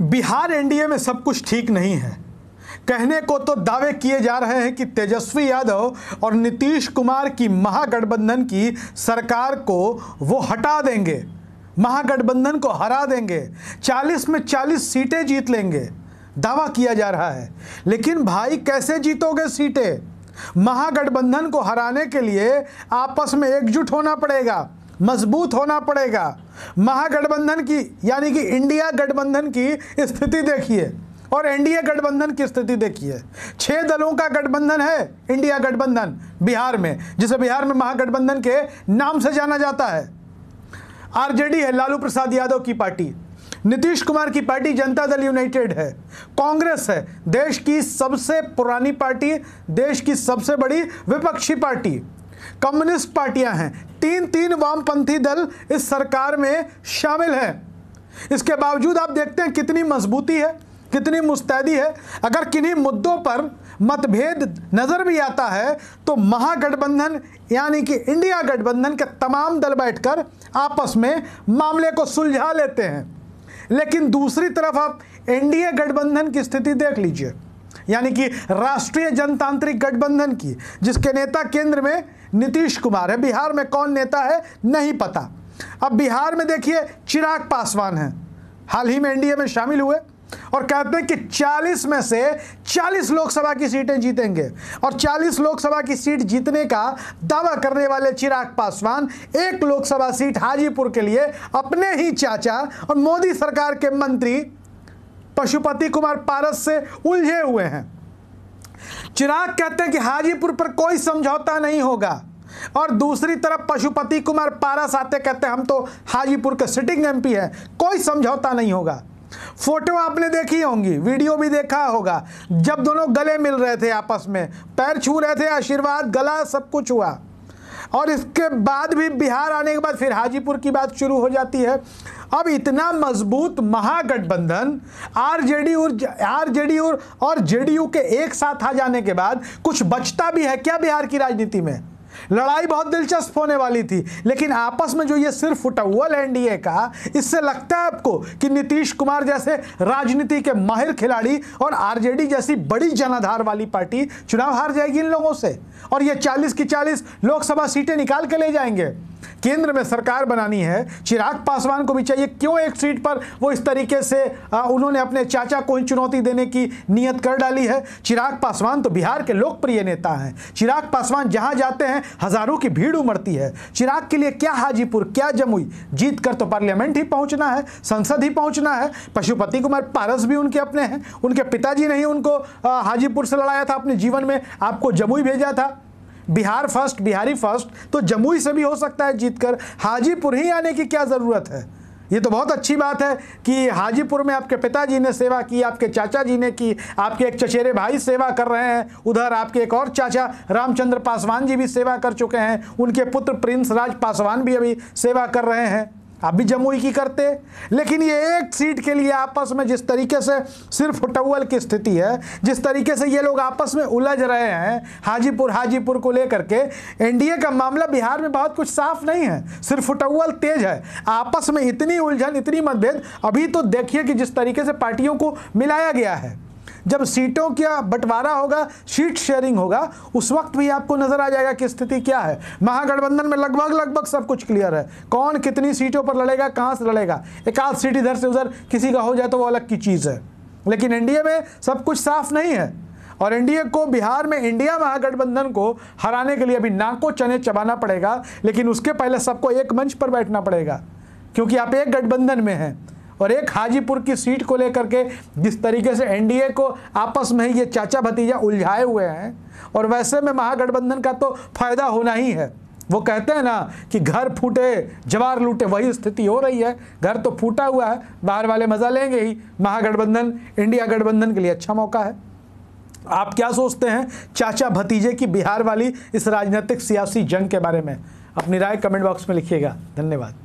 Bihar NDA में सब कुछ ठीक नहीं है कहने को तो दावे किए जा रहे हैं कि तेजस्वी यादव और नीतीश कुमार की महागठबंधन की सरकार को वो हटा देंगे महागठबंधन को हरा देंगे 40 में 40 सीटें जीत लेंगे दावा किया जा रहा है लेकिन भाई कैसे जीतोगे सीटें महागठबंधन को हराने के लिए आपस में एकजुट होना पड़ेगा मजबूत होना पड़ेगा महागठबंधन की यानी कि इंडिया गठबंधन की स्थिति देखिए और एनडीए गठबंधन की स्थिति देखिए छह दलों का गठबंधन है इंडिया गठबंधन बिहार में जिसे बिहार में महागठबंधन के नाम से जाना जाता है आरजेडी है लालू प्रसाद यादव की पार्टी नीतीश कुमार की पार्टी जनता दल यूनाइटेड है कांग्रेस है देश की सबसे पुरानी पार्टी देश की सबसे बड़ी विपक्षी पार्टी कम्युनिस्ट पार्टियां हैं तीन तीन वामपंथी दल इस सरकार में शामिल हैं इसके बावजूद आप देखते हैं कितनी मजबूती है कितनी मुस्तैदी है अगर किन्हीं मुद्दों पर मतभेद नज़र भी आता है तो महागठबंधन यानी कि इंडिया गठबंधन के तमाम दल बैठकर आपस में मामले को सुलझा लेते हैं लेकिन दूसरी तरफ आप एनडीए गठबंधन की स्थिति देख लीजिए यानी कि राष्ट्रीय जनतांत्रिक गठबंधन की जिसके नेता केंद्र में नीतीश कुमार है बिहार में कौन नेता है नहीं पता अब बिहार में देखिए चिराग पासवान हैं हाल ही में एनडीए में शामिल हुए और कहते हैं कि 40 में से 40 लोकसभा की सीटें जीतेंगे और 40 लोकसभा की सीट जीतने का दावा करने वाले चिराग पासवान एक लोकसभा सीट हाजीपुर के लिए अपने ही चाचा और मोदी सरकार के मंत्री पशुपति कुमार पारस से उलझे हुए हैं चिराग कहते हैं कि हाजीपुर पर कोई समझौता नहीं होगा और दूसरी तरफ पशुपति कुमार पारस आते कहते हैं हम तो हाजीपुर के सिटिंग एमपी हैं कोई समझौता नहीं होगा फोटो आपने देखी होंगी वीडियो भी देखा होगा जब दोनों गले मिल रहे थे आपस में पैर छू रहे थे आशीर्वाद गला सब कुछ हुआ और इसके बाद भी बिहार आने के बाद फिर हाजीपुर की बात शुरू हो जाती है अब इतना मजबूत महागठबंधन आरजेडी और आरजेडी और जेडीयू के एक साथ आ जाने के बाद कुछ बचता भी है क्या बिहार की राजनीति में लड़ाई बहुत दिलचस्प होने वाली थी लेकिन आपस में जो ये सिर फुटा हुआ एनडीए का इससे लगता है आपको कि नीतीश कुमार जैसे राजनीति के माहिर खिलाड़ी और आरजेडी जैसी बड़ी जनाधार वाली पार्टी चुनाव हार जाएगी इन लोगों से और ये चालीस की चालीस लोकसभा सीटें निकाल के ले जाएंगे केंद्र में सरकार बनानी है चिराग पासवान को भी चाहिए क्यों एक सीट पर वो इस तरीके से आ, उन्होंने अपने चाचा को ही चुनौती देने की नीयत कर डाली है चिराग पासवान तो बिहार के लोकप्रिय नेता हैं चिराग पासवान जहां जाते हैं हजारों की भीड़ उमड़ती है चिराग के लिए क्या हाजीपुर क्या जमुई जीत कर तो पार्लियामेंट ही पहुंचना है संसद ही पहुंचना है पशुपति कुमार पारस भी उनके अपने हैं उनके पिताजी ने ही उनको हाजीपुर से लड़ाया था अपने जीवन में आपको जमुई भेजा था बिहार फर्स्ट बिहारी फर्स्ट तो जमुई से भी हो सकता है जीतकर हाजीपुर ही आने की क्या ज़रूरत है ये तो बहुत अच्छी बात है कि हाजीपुर में आपके पिताजी ने सेवा की आपके चाचा जी ने की आपके एक चचेरे भाई सेवा कर रहे हैं उधर आपके एक और चाचा रामचंद्र पासवान जी भी सेवा कर चुके हैं उनके पुत्र प्रिंस राज पासवान भी अभी सेवा कर रहे हैं आप भी जमुई की करते लेकिन ये एक सीट के लिए आपस में जिस तरीके से सिर्फ टवल की स्थिति है जिस तरीके से ये लोग आपस में उलझ रहे हैं हाजीपुर हाजीपुर को लेकर के एनडीए का मामला बिहार में बहुत कुछ साफ नहीं है सिर्फ टवल तेज है आपस में इतनी उलझन इतनी मतभेद अभी तो देखिए कि जिस तरीके से पार्टियों को मिलाया गया है जब सीटों का बंटवारा होगा सीट शेयरिंग होगा उस वक्त भी आपको नजर आ जाएगा कि स्थिति क्या है महागठबंधन में लगभग लगभग सब कुछ क्लियर है कौन कितनी सीटों पर लड़ेगा कहाँ से लड़ेगा एक आध सीट इधर से उधर किसी का हो जाए तो वो अलग की चीज़ है लेकिन एनडीए में सब कुछ साफ नहीं है और एनडीए को बिहार में इंडिया महागठबंधन को हराने के लिए अभी नाको चने चबाना पड़ेगा लेकिन उसके पहले सबको एक मंच पर बैठना पड़ेगा क्योंकि आप एक गठबंधन में हैं और एक हाजीपुर की सीट को लेकर के जिस तरीके से एनडीए को आपस में ही ये चाचा भतीजा उलझाए हुए हैं और वैसे में महागठबंधन का तो फायदा होना ही है वो कहते हैं ना कि घर फूटे जवार लूटे वही स्थिति हो रही है घर तो फूटा हुआ है बाहर वाले मज़ा लेंगे ही महागठबंधन इंडिया गठबंधन के लिए अच्छा मौका है आप क्या सोचते हैं चाचा भतीजे की बिहार वाली इस राजनीतिक सियासी जंग के बारे में अपनी राय कमेंट बॉक्स में लिखिएगा धन्यवाद